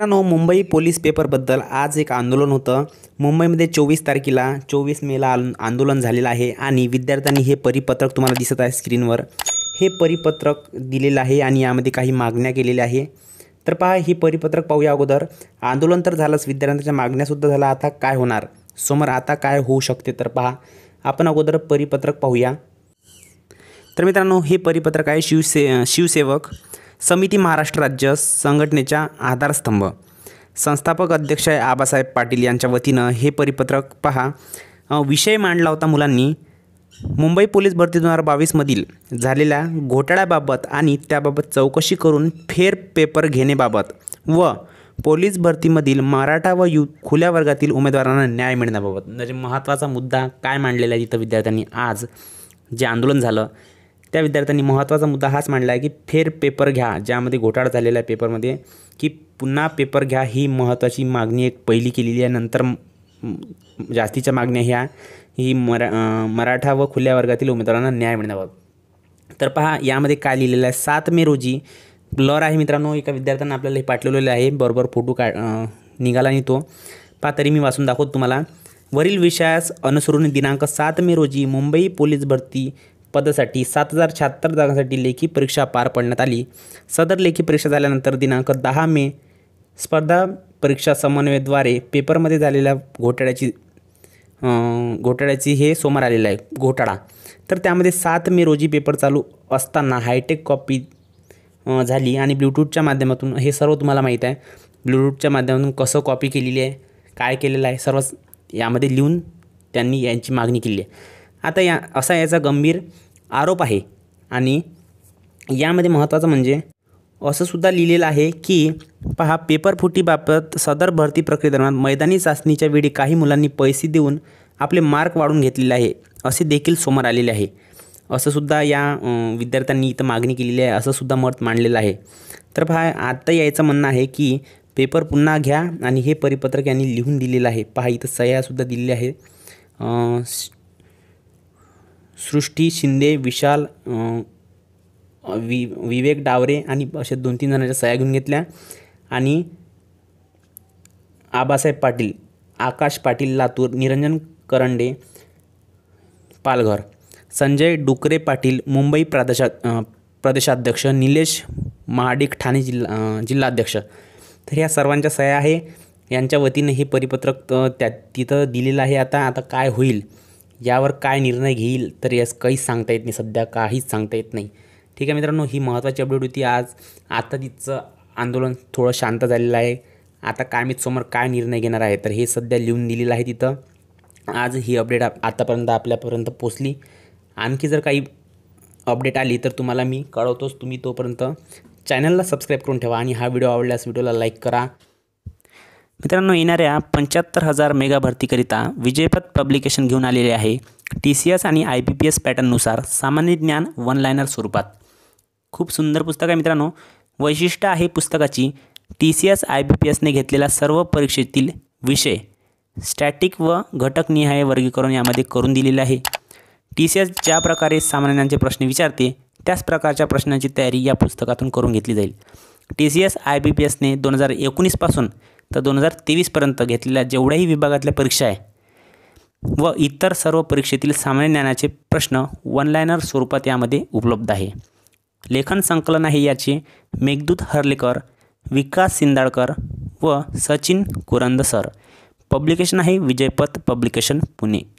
मित्रांनो मुंबई पोलीस पेपरबद्दल आज एक आंदोलन होतं मुंबईमध्ये चोवीस तारखेला चोवीस मेला आंदोलन झालेलं आहे आणि विद्यार्थ्यांनी हे परिपत्रक तुम्हाला दिसत आहे स्क्रीनवर हे परिपत्रक दिलेलं आहे आणि यामध्ये काही मागण्या केलेल्या आहे तर पहा हे परिपत्रक पाहूया अगोदर आंदोलन तर झालंच विद्यार्थ्यांच्या मागण्यासुद्धा झाल्या आता काय होणार समोर आता काय होऊ शकते तर पहा आपण अगोदर परिपत्रक पाहूया तर मित्रांनो हे परिपत्रक आहे शिवसे शिवसेवक समिती महाराष्ट्र राज्य संघटनेच्या आधारस्तंभ संस्थापक अध्यक्ष आबासाहेब पाटील यांच्या वतीनं हे परिपत्रक पहा विषय मांडला होता मुलांनी मुंबई पोलीस भरती दोन हजार बावीसमधील झालेल्या घोटाळ्याबाबत आणि त्याबाबत चौकशी करून फेर पेपर घेणेबाबत व पोलीस भरतीमधील मराठा व यु खुल्या वर्गातील उमेदवारांना न्याय मिळण्याबाबत म्हणजे महत्त्वाचा मुद्दा काय मांडलेला आहे तिथं विद्यार्थ्यांनी आज जे आंदोलन झालं त्या विद्यार्थ्यांनी महत्त्वाचा मुद्दा हाच मांडला आहे की फेर पेपर घ्या ज्यामध्ये घोटाळा झालेला आहे पेपरमध्ये की पुन्हा पेपर घ्या ही महत्त्वाची मागणी एक पहिली केलेली आहे नंतर जास्तीच्या मागण्या ह्या ही मरा मराठा व खुल्या वर्गातील उमेदवारांना न्याय मिळावा तर पहा यामध्ये काय लिहिलेलं आहे सात मे रोजी ब्लर आहे मित्रांनो एका विद्यार्थ्यांना आपल्याला हे पाठवलेलं आहे बरोबर फोटो का निघाला आणि तो पहा तरी मी वाचून दाखवतो तुम्हाला वरील विषयास अनुसरून दिनांक सात मे रोजी मुंबई पोलीस भरती पदासाठी सात हजार शहात्तर जागांसाठी लेखी परीक्षा पार पडण्यात आली सदर लेखी परीक्षा झाल्यानंतर दिनांक दहा मे स्पर्धा परीक्षा समन्वयद्वारे पेपरमध्ये झालेल्या घोटाळ्याची घोटाळ्याची हे समोर आलेलं आहे घोटाळा तर त्यामध्ये सात मे रोजी पेपर चालू असताना हायटेक कॉपी झाली आणि ब्लूटूथच्या माध्यमातून हे सर्व तुम्हाला माहीत आहे ब्लूटूथच्या माध्यमातून कसं कॉपी केलेली आहे काय केलेलं आहे सर्व यामध्ये लिहून त्यांनी यांची मागणी केली आहे आता या असा याचा गंभीर आरोप आहे आणि यामध्ये महत्त्वाचं म्हणजे असंसुद्धा लिहिलेलं आहे की पहा पेपर फुटीबाबत सदर भरती प्रक्रियेदरम्यान मैदानी चाचणीच्या वेळी काही मुलांनी पैसे देऊन आपले मार्क वाढून घेतलेले आहे असे देखील समोर आलेले आहे असंसुद्धा या विद्यार्थ्यांनी इथं मागणी केलेली आहे असंसुद्धा मत मांडलेलं आहे तर पहा आत्ता यायचं म्हणणं आहे की पेपर पुन्हा घ्या आणि हे परिपत्रक यांनी लिहून दिलेलं आहे पहा इथं सह्यासुद्धा दिलेली आहे सृष्टी शिंदे विशाल वि विवेक डावरे आणि अशा दोन तीन जणांच्या सह्या घेऊन घेतल्या आणि आबासाहेब पाटील आकाश पाटील लातूर निरंजन करंडे पालघर संजय डुकरे पाटील मुंबई प्रदेशा प्रदेशाध्यक्ष निलेश महाडिक ठाणे जिल्हा जिल्हाध्यक्ष तर ह्या सर्वांच्या सह्या आहे यांच्या वतीने हे परिपत्रक त्या तिथं दिलेलं आहे आता आता काय होईल यावर काय निर्णय घेईल तर यास काहीच सांगता येत नाही सध्या काहीच सांगता येत नाही ठीक आहे मित्रांनो ही महत्त्वाची अपडेट होती आज आता तिचं आंदोलन थोडं शांत झालेलं आहे आता काय मी समोर काय निर्णय घेणार आहे तर हे सध्या लिहून दिलेलं आहे तिथं आज ही अपडेट आप आतापर्यंत आपल्यापर्यंत पोचली आणखी जर काही अपडेट आली तर तुम्हाला मी कळवतोच तुम्ही तोपर्यंत चॅनलला सबस्क्राईब करून ठेवा आणि हा व्हिडिओ आवडल्यास व्हिडिओला लाईक करा मित्रांनो येणाऱ्या पंच्याहत्तर हजार मेगा भरतीकरिता विजयपत पब्लिकेशन घेऊन आलेले आहे टी सी एस आणि आय बी पी एस पॅटर्ननुसार सामान्य ज्ञान वन लायनर स्वरूपात खूप सुंदर पुस्तक आहे मित्रांनो वैशिष्ट्य आहे पुस्तकाची T C S I B P एसने घेतलेला सर्व परीक्षेतील विषय स्टॅटिक व घटकनिहाय वर्गीकरण यामध्ये करून दिलेले आहे टी सी एस ज्या प्रकारे सामान्यांचे प्रश्न विचारते त्याच प्रकारच्या प्रश्नांची तयारी या पुस्तकातून करून घेतली जाईल T C S I B P एसने दोन हजार एकोणीसपासून तर दोन हजार तेवीसपर्यंत घेतलेल्या जेवढ्याही विभागातल्या परीक्षा आहे व इतर सर्व परीक्षेतील सामान्य ज्ञानाचे प्रश्न वनलायनर स्वरूपात यामध्ये उपलब्ध आहे लेखन संकलन आहे याचे मेघदूत हर्लेकर विकास सिंदाळकर व सचिन कुरंदसर, सर पब्लिकेशन आहे विजयपथ पब्लिकेशन पुणे